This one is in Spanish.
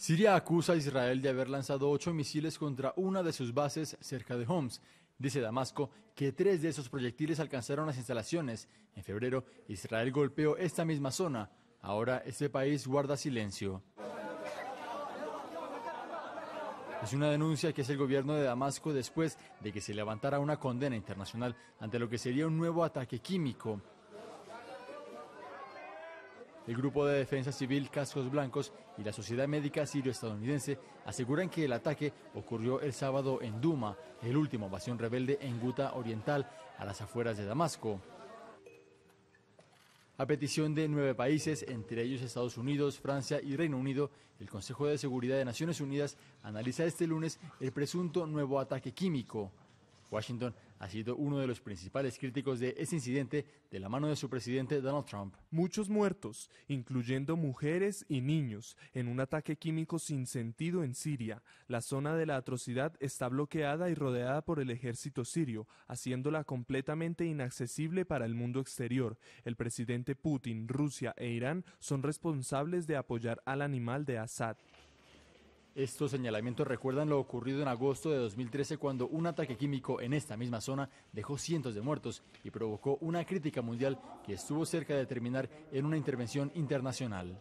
Siria acusa a Israel de haber lanzado ocho misiles contra una de sus bases cerca de Homs. Dice Damasco que tres de esos proyectiles alcanzaron las instalaciones. En febrero, Israel golpeó esta misma zona. Ahora este país guarda silencio. Es una denuncia que hace el gobierno de Damasco después de que se levantara una condena internacional ante lo que sería un nuevo ataque químico. El grupo de defensa civil Cascos Blancos y la Sociedad Médica Sirio-Estadounidense aseguran que el ataque ocurrió el sábado en Duma, el último evasión rebelde en Guta Oriental, a las afueras de Damasco. A petición de nueve países, entre ellos Estados Unidos, Francia y Reino Unido, el Consejo de Seguridad de Naciones Unidas analiza este lunes el presunto nuevo ataque químico. Washington ha sido uno de los principales críticos de ese incidente de la mano de su presidente Donald Trump. Muchos muertos, incluyendo mujeres y niños, en un ataque químico sin sentido en Siria. La zona de la atrocidad está bloqueada y rodeada por el ejército sirio, haciéndola completamente inaccesible para el mundo exterior. El presidente Putin, Rusia e Irán son responsables de apoyar al animal de Assad. Estos señalamientos recuerdan lo ocurrido en agosto de 2013 cuando un ataque químico en esta misma zona dejó cientos de muertos y provocó una crítica mundial que estuvo cerca de terminar en una intervención internacional.